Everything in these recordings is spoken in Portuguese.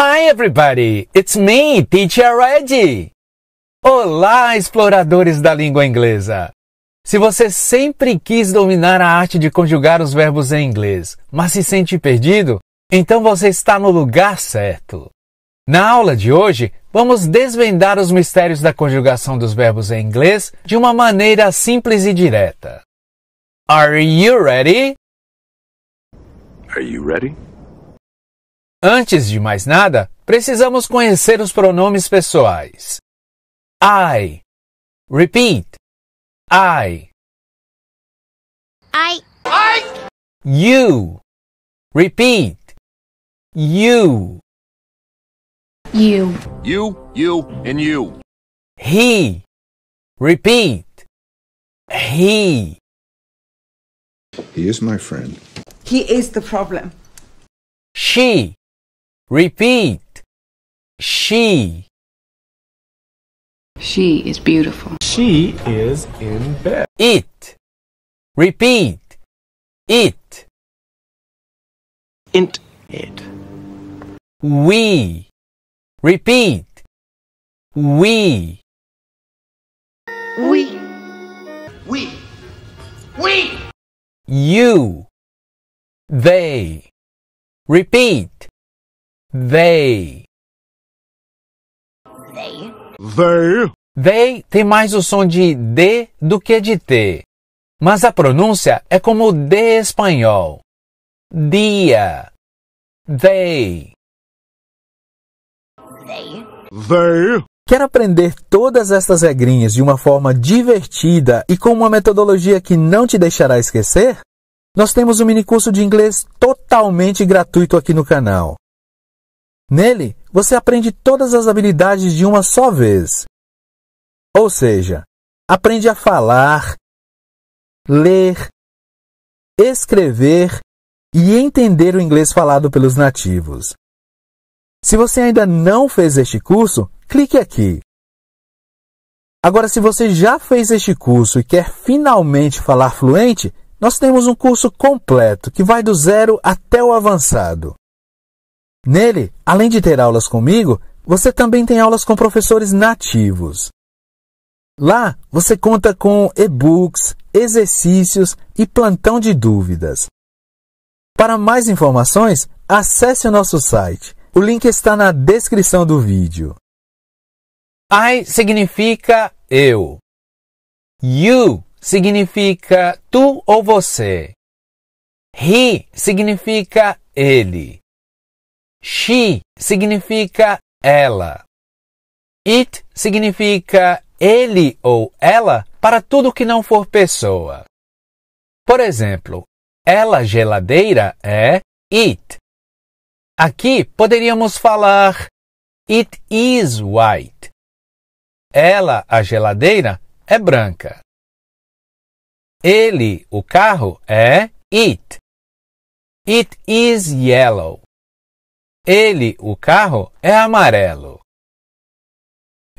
Hi everybody, it's me, Teacher Reggie. Olá, exploradores da língua inglesa. Se você sempre quis dominar a arte de conjugar os verbos em inglês, mas se sente perdido, então você está no lugar certo. Na aula de hoje, vamos desvendar os mistérios da conjugação dos verbos em inglês de uma maneira simples e direta. Are you ready? Are you ready? Antes de mais nada, precisamos conhecer os pronomes pessoais. I. Repeat. I. I. I. You. Repeat. You. You. You, you, and you. He. Repeat. He. He is my friend. He is the problem. She. Repeat. She. She is beautiful. She is in bed. It. Repeat. It. It. It. We. Repeat. We. We. We. We. You. They. Repeat. They. They. They. They tem mais o som de D do que de T. Mas a pronúncia é como o D espanhol. Dia. They. They. They. Quer aprender todas essas regrinhas de uma forma divertida e com uma metodologia que não te deixará esquecer? Nós temos um minicurso de inglês totalmente gratuito aqui no canal. Nele, você aprende todas as habilidades de uma só vez. Ou seja, aprende a falar, ler, escrever e entender o inglês falado pelos nativos. Se você ainda não fez este curso, clique aqui. Agora, se você já fez este curso e quer finalmente falar fluente, nós temos um curso completo que vai do zero até o avançado. Nele, além de ter aulas comigo, você também tem aulas com professores nativos. Lá, você conta com e-books, exercícios e plantão de dúvidas. Para mais informações, acesse o nosso site. O link está na descrição do vídeo. I significa eu. You significa tu ou você. He significa ele. She significa ela. It significa ele ou ela para tudo que não for pessoa. Por exemplo, ela geladeira é it. Aqui poderíamos falar it is white. Ela, a geladeira, é branca. Ele, o carro, é it. It is yellow. Ele, o carro, é amarelo.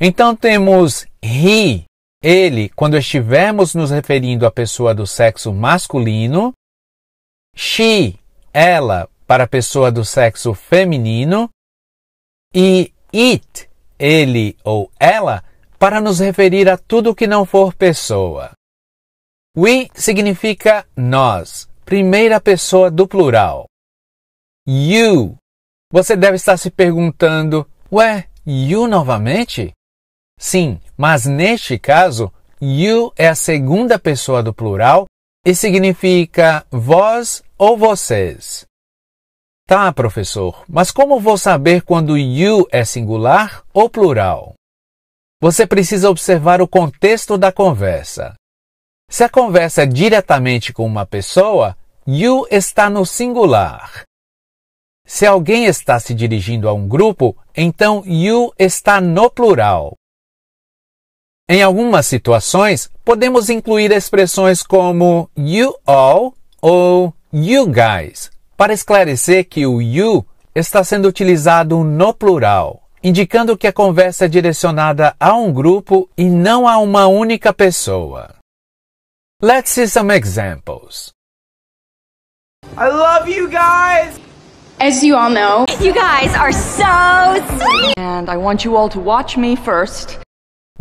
Então temos he, ele, quando estivermos nos referindo à pessoa do sexo masculino, she, ela, para a pessoa do sexo feminino, e it, ele ou ela, para nos referir a tudo que não for pessoa. We significa nós, primeira pessoa do plural. You você deve estar se perguntando: Ué, you novamente? Sim, mas neste caso, you é a segunda pessoa do plural e significa vós ou vocês. Tá, professor, mas como vou saber quando you é singular ou plural? Você precisa observar o contexto da conversa. Se a conversa é diretamente com uma pessoa, you está no singular. Se alguém está se dirigindo a um grupo, então you está no plural. Em algumas situações, podemos incluir expressões como you all ou you guys, para esclarecer que o you está sendo utilizado no plural, indicando que a conversa é direcionada a um grupo e não a uma única pessoa. Let's see some examples. I love you guys! As you all know, you guys are so sweet! And I want you all to watch me first.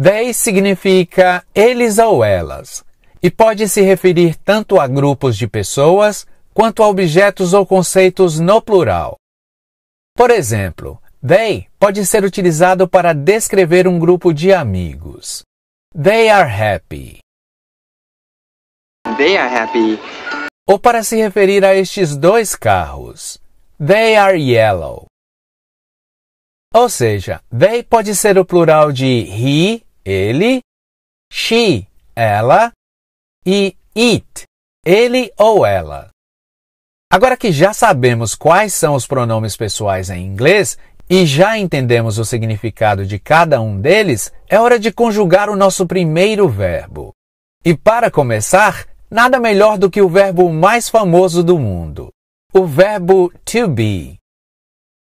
They significa eles ou elas, e pode se referir tanto a grupos de pessoas quanto a objetos ou conceitos no plural. Por exemplo, they pode ser utilizado para descrever um grupo de amigos. They are happy. They are happy. Ou para se referir a estes dois carros. They are yellow. Ou seja, they pode ser o plural de he, ele, she, ela e it, ele ou ela. Agora que já sabemos quais são os pronomes pessoais em inglês e já entendemos o significado de cada um deles, é hora de conjugar o nosso primeiro verbo. E para começar, nada melhor do que o verbo mais famoso do mundo, o verbo to be.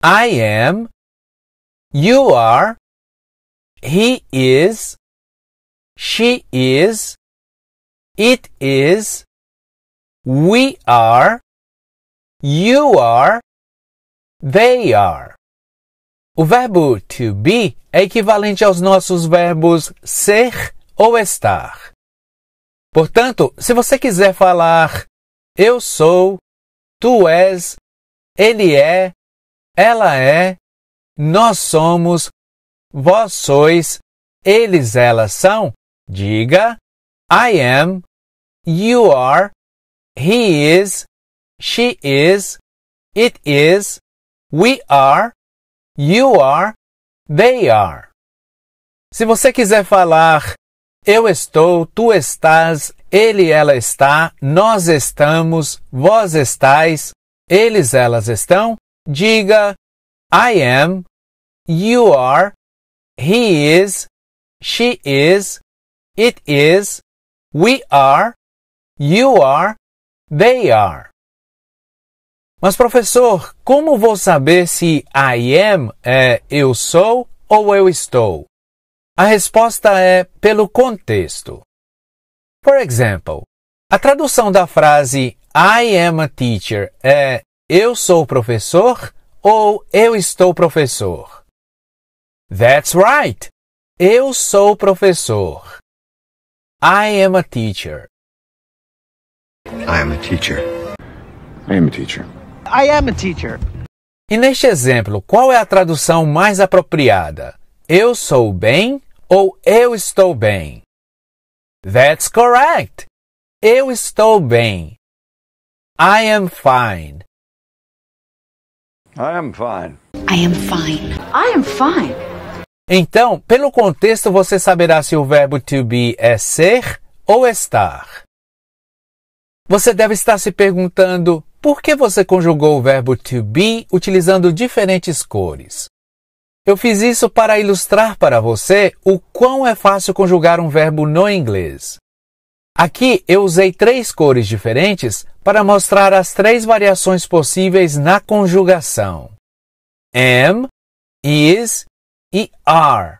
I am, you are, he is, she is, it is, we are, you are, they are. O verbo to be é equivalente aos nossos verbos ser ou estar. Portanto, se você quiser falar eu sou, Tu és, Ele é, ela é, nós somos, vós sois, eles, elas são. Diga, I am, you are, he is, she is, it is, we are, you are, they are. Se você quiser falar eu estou, tu estás, ele, ela está, nós estamos, vós estáis, eles, elas estão, diga I am, you are, he is, she is, it is, we are, you are, they are. Mas professor, como vou saber se I am é eu sou ou eu estou? A resposta é pelo contexto. Por exemplo, a tradução da frase I am a teacher é eu sou professor ou eu estou professor. That's right. Eu sou professor. I am a teacher. I am a teacher. I am a teacher. I am a teacher. E neste exemplo, qual é a tradução mais apropriada? Eu sou bem ou eu estou bem? That's correct. Eu estou bem. I am fine. I am fine. I am fine. I am fine. Então, pelo contexto, você saberá se o verbo to be é ser ou estar. Você deve estar se perguntando por que você conjugou o verbo to be utilizando diferentes cores. Eu fiz isso para ilustrar para você o quão é fácil conjugar um verbo no inglês. Aqui eu usei três cores diferentes para mostrar as três variações possíveis na conjugação: am, is e are.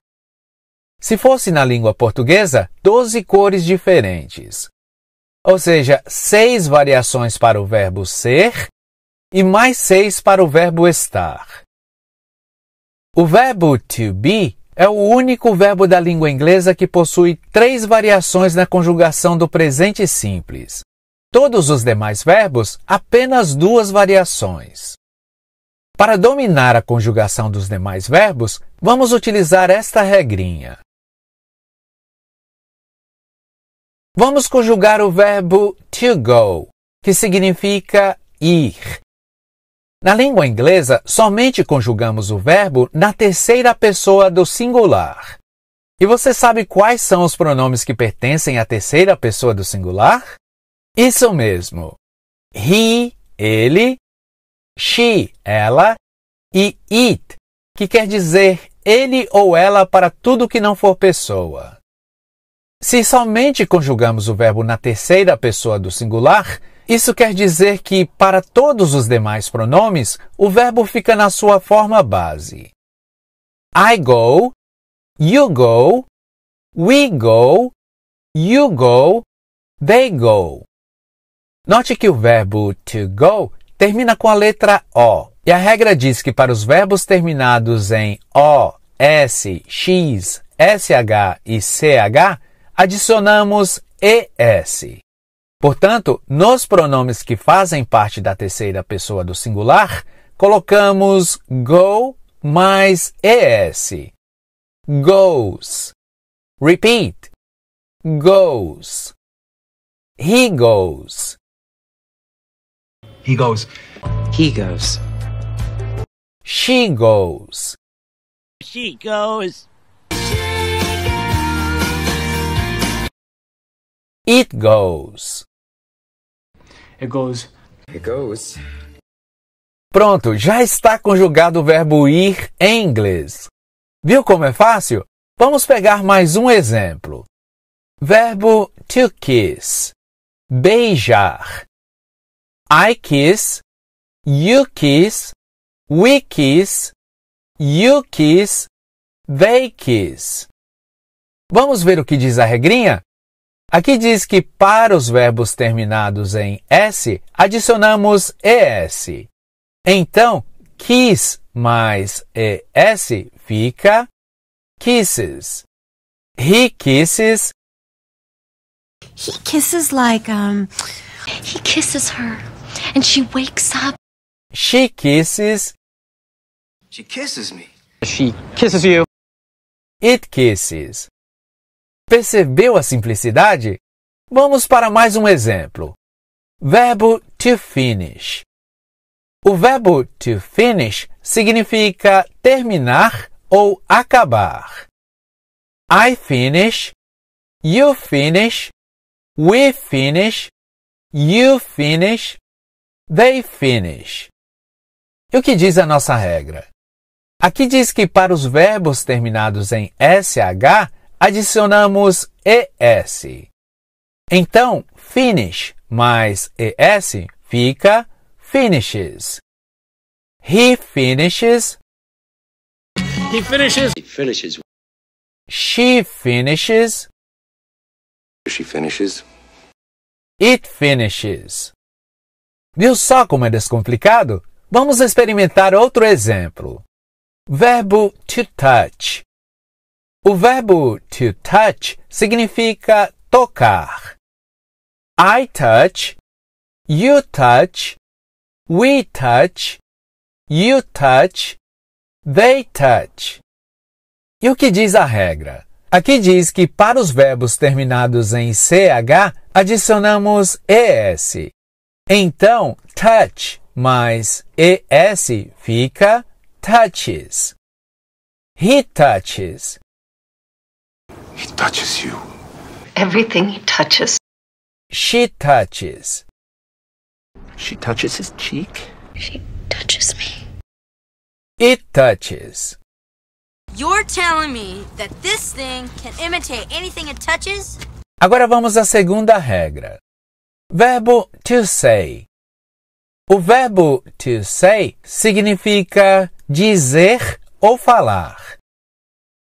Se fosse na língua portuguesa, 12 cores diferentes. Ou seja, seis variações para o verbo ser e mais seis para o verbo estar. O verbo to be é o único verbo da língua inglesa que possui três variações na conjugação do presente simples. Todos os demais verbos, apenas duas variações. Para dominar a conjugação dos demais verbos, vamos utilizar esta regrinha. Vamos conjugar o verbo to go, que significa ir, na língua inglesa, somente conjugamos o verbo na terceira pessoa do singular. E você sabe quais são os pronomes que pertencem à terceira pessoa do singular? Isso mesmo. He, ele, she, ela e it, que quer dizer ele ou ela para tudo que não for pessoa. Se somente conjugamos o verbo na terceira pessoa do singular, isso quer dizer que, para todos os demais pronomes, o verbo fica na sua forma base. I go, you go, we go, you go, they go. Note que o verbo to go termina com a letra O, e a regra diz que para os verbos terminados em O, S, X, SH e CH, adicionamos ES. Portanto, nos pronomes que fazem parte da terceira pessoa do singular, colocamos go mais es. Goes. Repeat. Goes. He goes. He goes. He goes. She goes. She goes. It goes. It goes. It goes. Pronto, já está conjugado o verbo ir em inglês. Viu como é fácil? Vamos pegar mais um exemplo. Verbo to kiss. Beijar. I kiss. You kiss. We kiss. You kiss. They kiss. Vamos ver o que diz a regrinha? Aqui diz que para os verbos terminados em S, adicionamos ES. Então, kiss mais ES fica kisses. He kisses. He kisses like, um, he kisses her and she wakes up. She kisses. She kisses me. She kisses you. It kisses. Percebeu a simplicidade? Vamos para mais um exemplo. Verbo to finish. O verbo to finish significa terminar ou acabar. I finish, you finish, we finish, you finish, they finish. E o que diz a nossa regra? Aqui diz que para os verbos terminados em SH, adicionamos ES. Então, finish mais ES fica finishes. He finishes. He finishes. He finishes. She finishes. She finishes. It finishes. Viu só como é descomplicado? Vamos experimentar outro exemplo. Verbo to touch. O verbo to touch significa tocar. I touch, you touch, we touch, you touch, they touch. E o que diz a regra? Aqui diz que para os verbos terminados em ch, adicionamos es. Então, touch mais es fica touches. He touches. He touches you. Everything he touches. She touches. She touches his cheek. She touches me. It touches. You're telling me that this thing can imitate anything it touches? Agora vamos à segunda regra. Verbo to say. O verbo to say significa dizer ou falar.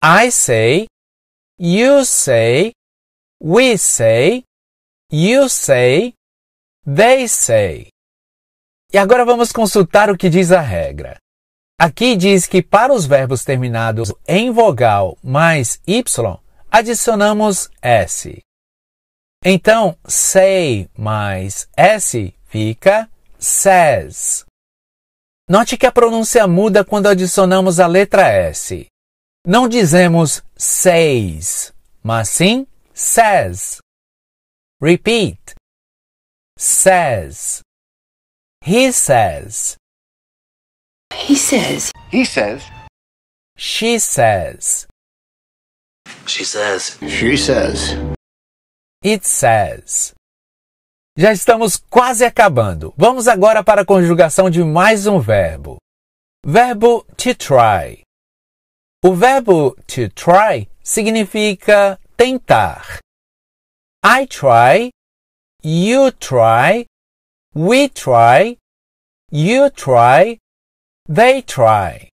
I say You say, we say, you say, they say. E agora vamos consultar o que diz a regra. Aqui diz que para os verbos terminados em vogal mais y, adicionamos s. Então, say mais s fica says. Note que a pronúncia muda quando adicionamos a letra s. Não dizemos seis, mas sim says. Repeat. Says. He says. He says. He says. She says. She says. She says. It says. Já estamos quase acabando. Vamos agora para a conjugação de mais um verbo. Verbo to try. O verbo to try significa tentar. I try, you try, we try, you try, they try.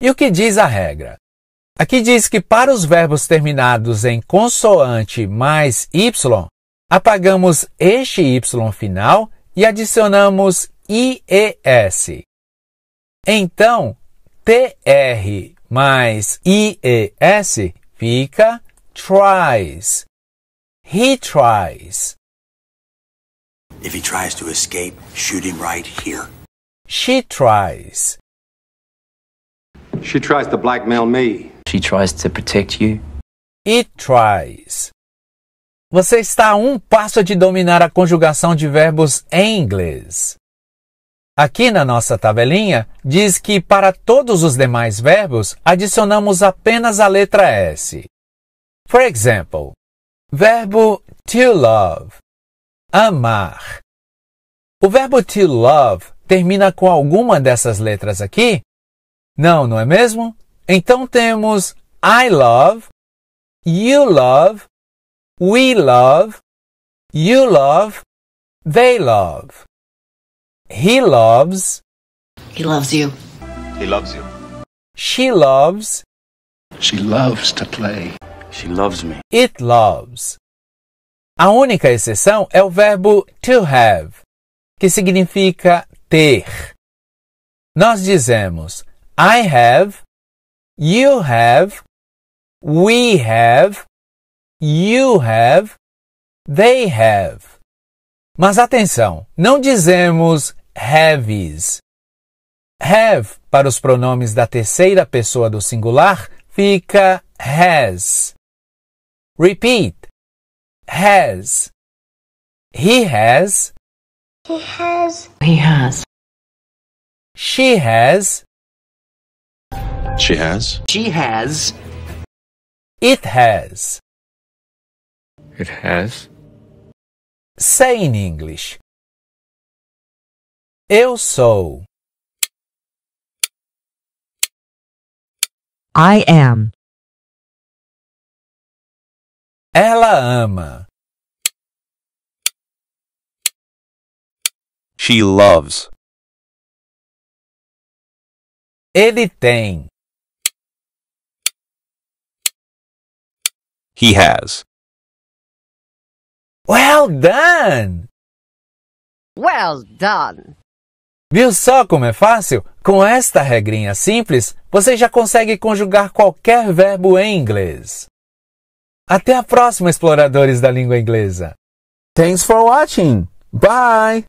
E o que diz a regra? Aqui diz que para os verbos terminados em consoante mais y, apagamos este y final e adicionamos ies. Então, tr mas IES fica tries. He tries. If he tries to escape, shoot him right here. She tries. She tries to blackmail me. She tries to protect you. It tries. Você está a um passo de dominar a conjugação de verbos em inglês. Aqui na nossa tabelinha, diz que para todos os demais verbos adicionamos apenas a letra S. For example, verbo to love, amar. O verbo to love termina com alguma dessas letras aqui? Não, não é mesmo? Então temos I love, you love, we love, you love, they love. He loves. He loves you. He loves you. She loves. She loves to play. She loves me. It loves. A única exceção é o verbo to have, que significa ter. Nós dizemos I have, you have, we have, you have, they have. Mas atenção, não dizemos Heavies. Have para os pronomes da terceira pessoa do singular fica has. Repeat. Has. He has. He has. He has. She has. She has. She has. It has. It has. Say in English. Eu sou. I am. Ela ama. She loves. Ele tem. He has. Well done. Well done. Viu só como é fácil? Com esta regrinha simples, você já consegue conjugar qualquer verbo em inglês. Até a próxima, exploradores da língua inglesa. Thanks for watching. Bye.